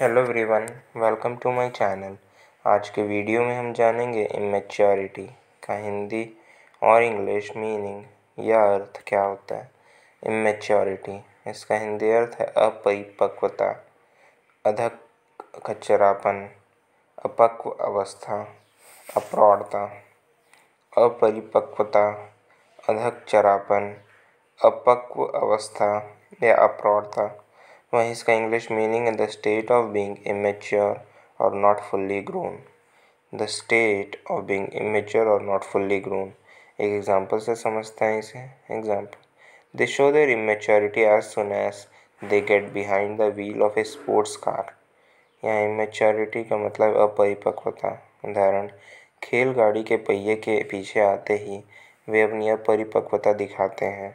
hello everyone welcome to my channel आज के video में हम जानेंगे इमेच्योरिटी का हिंदी और इंग्लिश मीनिंग या अर्थ क्या होता है इमेच्योरिटी इसका हिंदी अर्थ है अपरिपक्वता अधक कचरापन अपक्व अवस्था अप्रौढ़ता अपरिपक्वता अधक चरापन अपक्व अवस्था या अप्रौढ़ता वहीं इसका इंग्लिश मीनिंग है the state of being immature और not fully grown the state of being immature और नॉट फुल्ली ग्रोन एक एग्जाम्पल से समझते हैं इसे example they show their immaturity as soon as they get behind the wheel of a sports car यहाँ immaturity का मतलब अपरिपक्वता उदाहरण खेल गाड़ी के पहिए के पीछे आते ही वे अपनी अपरिपक्वता दिखाते हैं